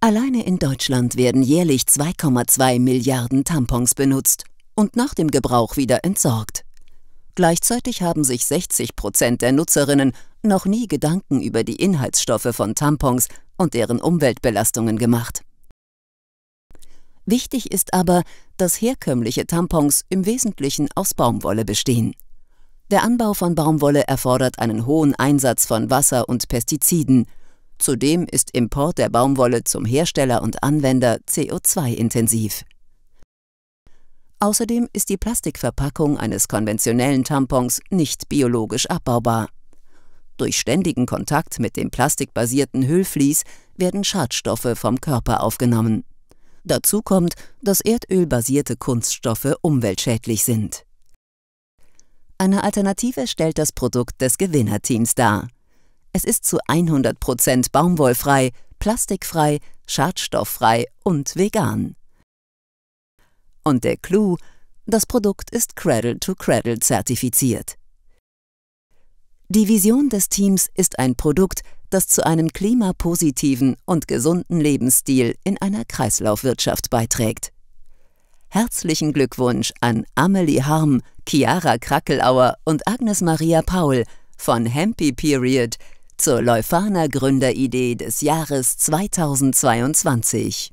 Alleine in Deutschland werden jährlich 2,2 Milliarden Tampons benutzt und nach dem Gebrauch wieder entsorgt. Gleichzeitig haben sich 60 Prozent der Nutzerinnen noch nie Gedanken über die Inhaltsstoffe von Tampons und deren Umweltbelastungen gemacht. Wichtig ist aber, dass herkömmliche Tampons im Wesentlichen aus Baumwolle bestehen. Der Anbau von Baumwolle erfordert einen hohen Einsatz von Wasser und Pestiziden – Zudem ist Import der Baumwolle zum Hersteller und Anwender CO2-intensiv. Außerdem ist die Plastikverpackung eines konventionellen Tampons nicht biologisch abbaubar. Durch ständigen Kontakt mit dem plastikbasierten Hüllflies werden Schadstoffe vom Körper aufgenommen. Dazu kommt, dass erdölbasierte Kunststoffe umweltschädlich sind. Eine Alternative stellt das Produkt des Gewinnerteams dar. Es ist zu 100% baumwollfrei, plastikfrei, schadstofffrei und vegan. Und der Clou, das Produkt ist cradle to -Cradle zertifiziert. Die Vision des Teams ist ein Produkt, das zu einem klimapositiven und gesunden Lebensstil in einer Kreislaufwirtschaft beiträgt. Herzlichen Glückwunsch an Amelie Harm, Chiara Krackelauer und Agnes Maria Paul von Hempy Period, zur Leuphana Gründeridee des Jahres 2022.